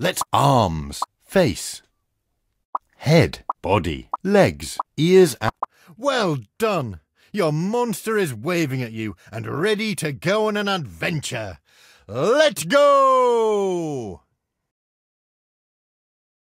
Let's arms, face, head, body, legs, ears and... Well done! Your monster is waving at you and ready to go on an adventure. Let's go!